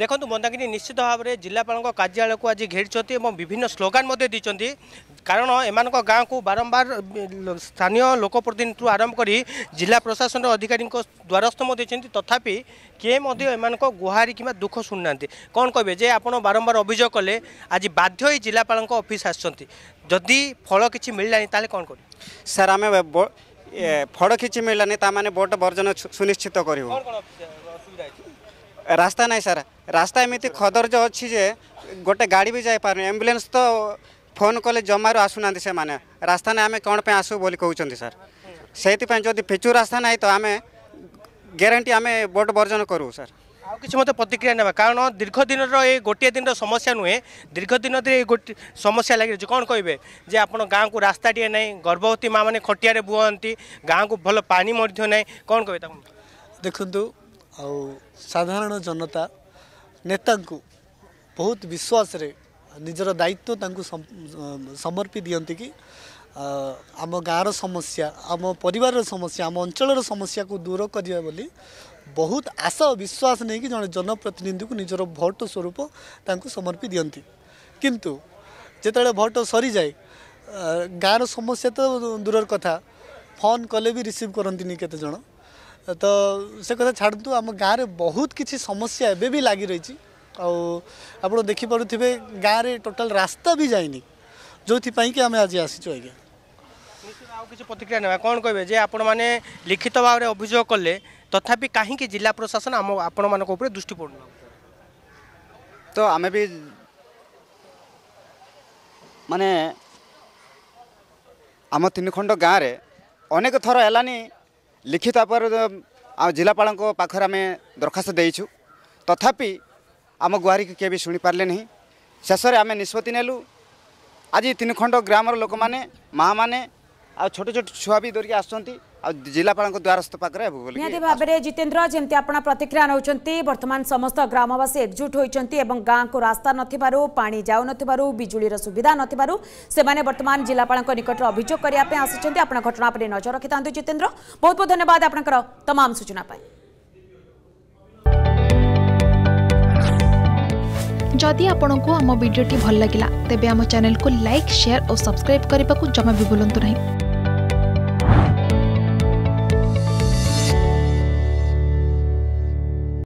দেখুন মন্দাকিনী নিশ্চিত ভাবে জেলাপাল কার্যালয়ক আজ ঘেড়ি এবং বিভিন্ন স্লোগান দিয়েছেন কারণ এমান গাঁকু বারম্বার স্থানীয় লোকপ্রতিনিধি আরম্ভ করে জেলা প্রশাসন অধিকারী দ্বারস্থ দিয়েছেন তথাপি কে এমান গুহারি কিংবা দুঃখ শুনি না কম কে যে আপনার বারম্বার অভিযোগ কলে আজ বাধ্য হয়ে জেলাপাল অফিস আসছেন যদি ফল কিছু মিলানি তাহলে কম করি স্যার আমি ফল কিছু মিলানি তা মানে ভোট বর্জন সুনিশ্চিত করব রাস্তা নাই স্যার রাস্তা এমিতি খদর্জ অছি যে গোটে গাড়ি বি যাইপারুনি আম্বুলেন্স তো ফোন কলে জমারু আসুনা সে রাস্তা না আমি কোণ আসু বলে কৌন স্যার সেইপাই যদি পিচু রাস্তা নাই তো আমি গ্যারেটি আমি ভোট বর্জন করু স্যার ଆଉ କିଛି ମୋତେ ପ୍ରତିକ୍ରିୟା ନେବା କାରଣ ଦୀର୍ଘ ଦିନର ଏ ଗୋଟିଏ ଦିନର ସମସ୍ୟା ନୁହେଁ ଦୀର୍ଘ ଦିନରେ ଏ ଗୋଟିଏ ସମସ୍ୟା ଲାଗିଛି କ'ଣ କହିବେ ଯେ ଆପଣ ଗାଁକୁ ରାସ୍ତାଟିଏ ନାହିଁ ଗର୍ଭବତୀ ମାଆମାନେ ଖଟିଆରେ ବୁହନ୍ତି ଗାଁକୁ ଭଲ ପାଣି ମଧ୍ୟ ନାହିଁ କ'ଣ କହିବେ ତାକୁ ଦେଖନ୍ତୁ ଆଉ ସାଧାରଣ ଜନତା ନେତାଙ୍କୁ ବହୁତ ବିଶ୍ୱାସରେ ନିଜର ଦାୟିତ୍ୱ ତାଙ୍କୁ ସମର୍ପି ଦିଅନ୍ତି କି ଆମ ଗାଁର ସମସ୍ୟା ଆମ ପରିବାରର ସମସ୍ୟା ଆମ ଅଞ୍ଚଳର ସମସ୍ୟାକୁ ଦୂର କରିବା ବୋଲି ବହୁତ ଆଶା ଓ ବିଶ୍ୱାସ ନେଇକି ଜଣେ ଜନପ୍ରତିନିଧିକୁ ନିଜର ଭୋଟ ସ୍ୱରୂପ ତାଙ୍କୁ ସମର୍ପି ଦିଅନ୍ତି କିନ୍ତୁ ଯେତେବେଳେ ଭୋଟ ସରିଯାଏ ଗାଁର ସମସ୍ୟା ତ ଦୂରର କଥା ଫୋନ୍ କଲେ ବି ରିସିଭ୍ କରନ୍ତିନି କେତେଜଣ ତ ସେ କଥା ଛାଡ଼ନ୍ତୁ ଆମ ଗାଁରେ ବହୁତ କିଛି ସମସ୍ୟା ଏବେ ବି ଲାଗି ରହିଛି ଆଉ ଆପଣ ଦେଖିପାରୁଥିବେ ଗାଁରେ ଟୋଟାଲ୍ ରାସ୍ତା ବି ଯାଇନି ଯେଉଁଥିପାଇଁ କି ଆମେ ଆଜି ଆସିଛୁ ଆଜ୍ଞା ଆଉ କିଛି ପ୍ରତିକ୍ରିୟା ନେବା କ'ଣ କହିବେ ଯେ ଆପଣମାନେ ଲିଖିତ ଭାବରେ ଅଭିଯୋଗ କଲେ ତଥାପି କାହିଁକି ଜିଲ୍ଲା ପ୍ରଶାସନ ଆମ ଆପଣମାନଙ୍କ ଉପରେ ଦୃଷ୍ଟି ପଡ଼ୁନି ତ ଆମେ ବି ମାନେ ଆମ ତିନି ଖଣ୍ଡ ଗାଁରେ ଅନେକ ଥର ହେଲାନି লিখিত ଜିଲ୍ଲାପାଳଙ୍କ ପାଖରେ ଆମେ ଦରଖାସ୍ତ ଦେଇଛୁ ତଥାପି ଆମ ଗୁହାରିକି କିଏ ବି ଶୁଣିପାରିଲେ ନାହିଁ ଶେଷରେ ଆମେ ନିଷ୍ପତ୍ତି ନେଲୁ ଆଜି ତିନିଖଣ୍ଡ ଗ୍ରାମର ଲୋକମାନେ ମାଆମାନେ ଆଉ ଛୋଟ ଛୋଟ ଛୁଆ ବି ଧରିକି ଆସୁଛନ୍ତି ଆଉ ଜିଲ୍ଲାପାଳଙ୍କ ଦ୍ୱାରସ୍ଥ ପାଖରେ ନିହାତି ଭାବରେ ଜିତେନ୍ଦ୍ର ଯେମିତି ଆପଣ ପ୍ରତିକ୍ରିୟା ନେଉଛନ୍ତି ବର୍ତ୍ତମାନ ସମସ୍ତ ଗ୍ରାମବାସୀ ଏକଜୁଟ ହୋଇଛନ୍ତି ଏବଂ ଗାଁକୁ ରାସ୍ତା ନଥିବାରୁ ପାଣି ଯାଉନଥିବାରୁ ବିଜୁଳିର ସୁବିଧା ନଥିବାରୁ ସେମାନେ ବର୍ତ୍ତମାନ ଜିଲ୍ଲାପାଳଙ୍କ ନିକଟରେ ଅଭିଯୋଗ କରିବା ପାଇଁ ଆସିଛନ୍ତି ଆପଣ ଘଟଣା ଉପରେ ନଜର ରଖିଥାନ୍ତୁ ଜିତେନ୍ଦ୍ର ବହୁତ ବହୁତ ଧନ୍ୟବାଦ ଆପଣଙ୍କର ତମାମ ସୂଚନା ପାଇଁ जदि आपण को आम भिडी भल लगा तेब आम चेल्क लाइक सेयार और सब्सक्राइब करने को जमा भी बुलां नहीं